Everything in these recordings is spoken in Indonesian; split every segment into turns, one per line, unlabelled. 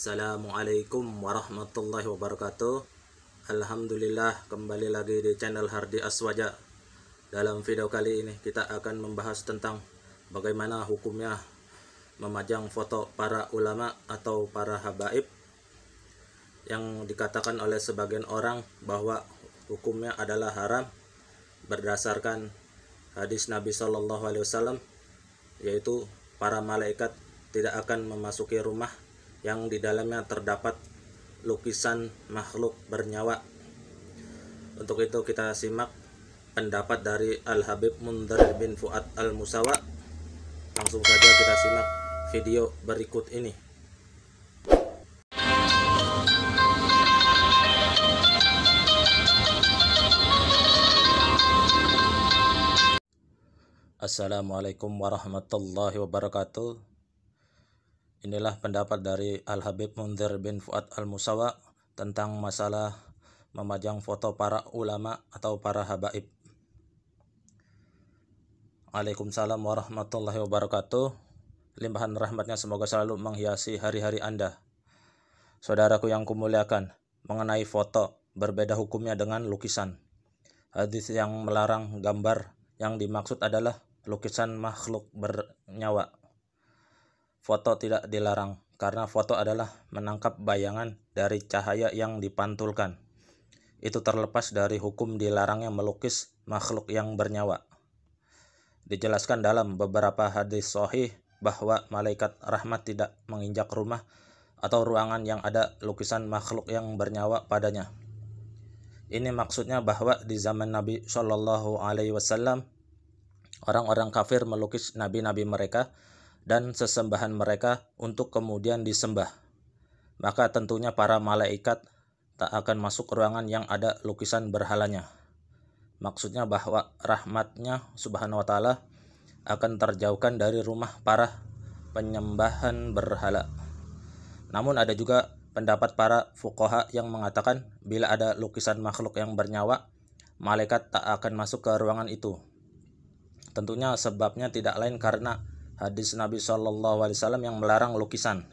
Assalamualaikum warahmatullahi wabarakatuh Alhamdulillah kembali lagi di channel Hardi Aswaja Dalam video kali ini kita akan membahas tentang Bagaimana hukumnya memajang foto para ulama atau para habaib Yang dikatakan oleh sebagian orang bahwa hukumnya adalah haram Berdasarkan hadis Nabi saw. Yaitu para malaikat tidak akan memasuki rumah yang di dalamnya terdapat lukisan makhluk bernyawa. Untuk itu kita simak pendapat dari Al Habib Mundar bin Fuad Al Musawa. Langsung saja kita simak video berikut ini. Assalamualaikum warahmatullahi wabarakatuh Inilah pendapat dari Al-Habib Munzir bin Fuad Al-Musawa tentang masalah memajang foto para ulama atau para habaib. Waalaikumsalam warahmatullahi wabarakatuh. Limpahan rahmatnya semoga selalu menghiasi hari-hari Anda. Saudaraku yang kumuliakan, mengenai foto, berbeda hukumnya dengan lukisan. Hadis yang melarang gambar yang dimaksud adalah lukisan makhluk bernyawa foto tidak dilarang karena foto adalah menangkap bayangan dari cahaya yang dipantulkan. Itu terlepas dari hukum dilarangnya melukis makhluk yang bernyawa. Dijelaskan dalam beberapa hadis sohih bahwa malaikat rahmat tidak menginjak rumah atau ruangan yang ada lukisan makhluk yang bernyawa padanya. Ini maksudnya bahwa di zaman Nabi Shallallahu Alaihi Wasallam orang-orang kafir melukis nabi-nabi mereka dan sesembahan mereka untuk kemudian disembah. Maka tentunya para malaikat tak akan masuk ruangan yang ada lukisan berhalanya. Maksudnya bahwa rahmatnya subhanahu wa ta'ala akan terjauhkan dari rumah para penyembahan berhala. Namun ada juga pendapat para fukoha yang mengatakan bila ada lukisan makhluk yang bernyawa, malaikat tak akan masuk ke ruangan itu. Tentunya sebabnya tidak lain karena hadis Nabi Shallallahu Alaihi Wasallam yang melarang lukisan.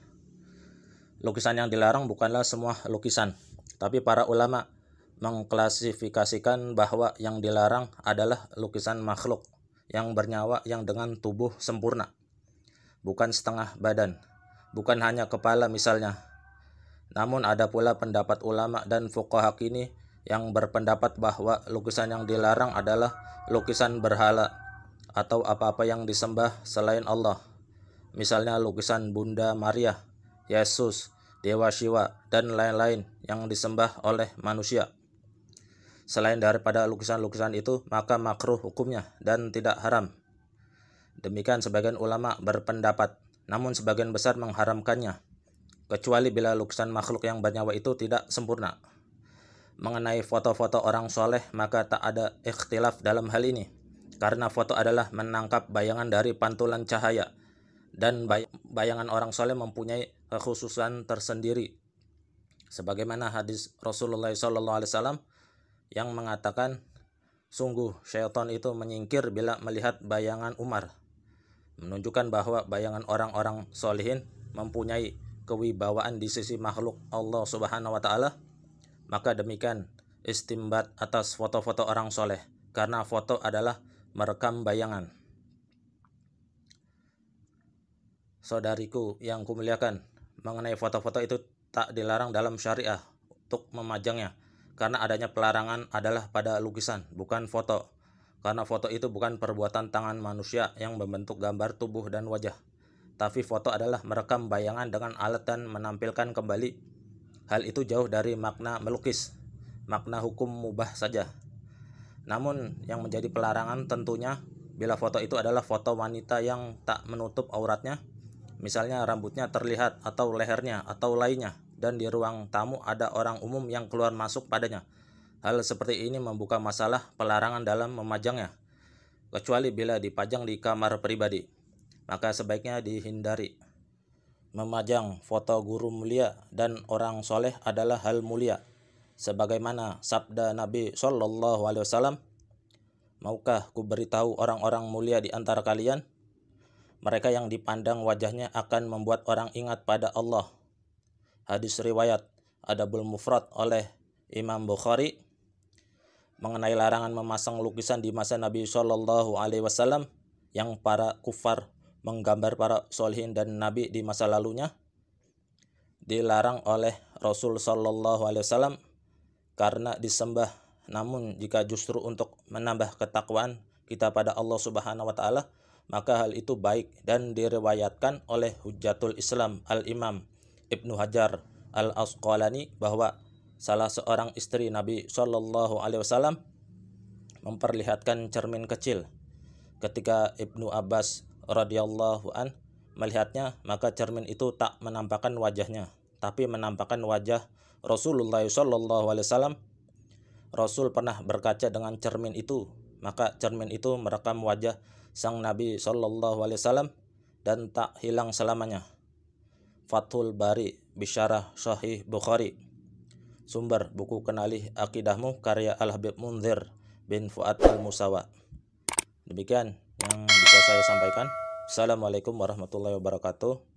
Lukisan yang dilarang bukanlah semua lukisan, tapi para ulama mengklasifikasikan bahwa yang dilarang adalah lukisan makhluk yang bernyawa yang dengan tubuh sempurna, bukan setengah badan, bukan hanya kepala misalnya. Namun ada pula pendapat ulama dan fuqaha ini yang berpendapat bahwa lukisan yang dilarang adalah lukisan berhala atau apa-apa yang disembah selain Allah. Misalnya lukisan Bunda Maria, Yesus, Dewa Siwa, dan lain-lain yang disembah oleh manusia. Selain daripada lukisan-lukisan itu, maka makruh hukumnya dan tidak haram. Demikian sebagian ulama berpendapat, namun sebagian besar mengharamkannya, kecuali bila lukisan makhluk yang bernyawa itu tidak sempurna mengenai foto-foto orang soleh maka tak ada ikhtilaf dalam hal ini. Karena foto adalah menangkap bayangan dari pantulan cahaya dan bay bayangan orang soleh mempunyai kekhususan tersendiri. Sebagaimana hadis Rasulullah SAW yang mengatakan, Sungguh, syaitan itu menyingkir bila melihat bayangan Umar. Menunjukkan bahwa bayangan orang-orang solehin mempunyai kewibawaan di sisi makhluk Allah Subhanahu wa Ta'ala. Maka demikian istimbat atas foto-foto orang soleh, karena foto adalah merekam bayangan. Saudariku yang kumuliakan, mengenai foto-foto itu tak dilarang dalam syariah untuk memajangnya, karena adanya pelarangan adalah pada lukisan, bukan foto. Karena foto itu bukan perbuatan tangan manusia yang membentuk gambar tubuh dan wajah, tapi foto adalah merekam bayangan dengan alat dan menampilkan kembali. Hal itu jauh dari makna melukis, makna hukum mubah saja. Namun yang menjadi pelarangan tentunya bila foto itu adalah foto wanita yang tak menutup auratnya, misalnya rambutnya terlihat atau lehernya atau lainnya, dan di ruang tamu ada orang umum yang keluar masuk padanya. Hal seperti ini membuka masalah pelarangan dalam memajangnya, kecuali bila dipajang di kamar pribadi. Maka sebaiknya dihindari. Memajang foto guru mulia dan orang soleh adalah hal mulia sebagaimana sabda Nabi Shallallahu alaihi wasallam Maukah ku beritahu orang-orang mulia di antara kalian? Mereka yang dipandang wajahnya akan membuat orang ingat pada Allah. Hadis riwayat Adabul Mufrad oleh Imam Bukhari mengenai larangan memasang lukisan di masa Nabi Shallallahu Alaihi Wasallam yang para kufar menggambar para solihin dan Nabi di masa lalunya dilarang oleh Rasul Shallallahu Alaihi Wasallam karena disembah. Namun jika justru untuk menambah ketakwaan kita pada Allah Subhanahu wa taala, maka hal itu baik dan diriwayatkan oleh Hujatul Islam Al-Imam Ibnu Hajar Al-Asqalani bahwa salah seorang istri Nabi Shallallahu alaihi wasallam memperlihatkan cermin kecil. Ketika Ibnu Abbas radhiyallahu an melihatnya, maka cermin itu tak menampakkan wajahnya, tapi menampakkan wajah Rasulullah SAW. Rasul pernah berkaca dengan cermin itu maka cermin itu merekam wajah sang Nabi SAW dan tak hilang selamanya Fathul Bari Bisyarah Sahih Bukhari Sumber buku Kenali Akidahmu karya Al-Habib Munzir bin Fuad Al-Musawa Demikian yang bisa saya sampaikan Assalamualaikum warahmatullahi wabarakatuh